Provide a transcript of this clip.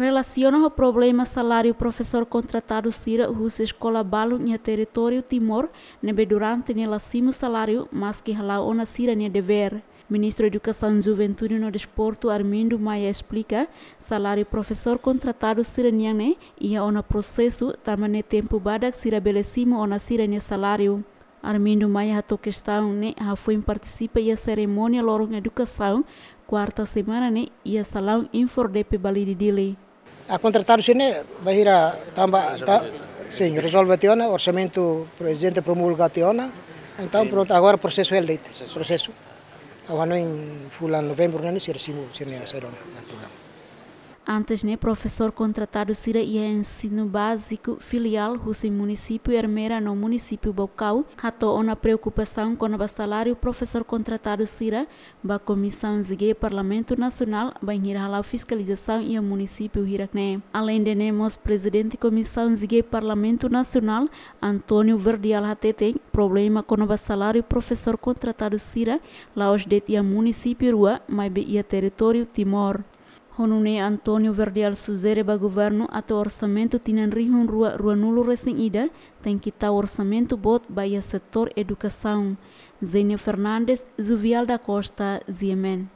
relaciona o problema salário professor contratado sira russa escola balo em território Timor, nebe durante o salário, mas que lá ona sira ne dever. Ministro da Educação, Juventude no Desporto, Armindo Maia explica, salário professor contratado siraniane e a ona processo, também tempo badak sira belecimo ona sirania salário. Armindo Maia a questão, né? A foi participa e a cerimônia lorong educação, quarta semana, né? E a salão infordep Bali Dili. A contratar sini vai ir a tamba, ta, sim, resolve tiona, orçamento presidente promulga tiona. Então pronto, agora processo é eleito, processo. Agora não é em fulano novembro, né? Se recimo, se nem a serona. Antes, né, professor contratado sira e é ensino básico filial russo município Hermera no município Bocau. Rato uma preocupação com o salário professor contratado sira ba comissão zigue Parlamento Nacional ba a fiscalização e o município Hiracné. Além de nemos né, presidente comissão zigue Parlamento Nacional Antônio Verdial tem problema com o salário professor contratado sira os det e município Rua, mas e território Timor. Honune Antônio Verdial Suzereba governo até orçamento tinan rihun rua rua nulo recém-ida tem que tá orçamento bot baia setor educação. Zênia Fernandes, Zuvial da Costa, Ziemen.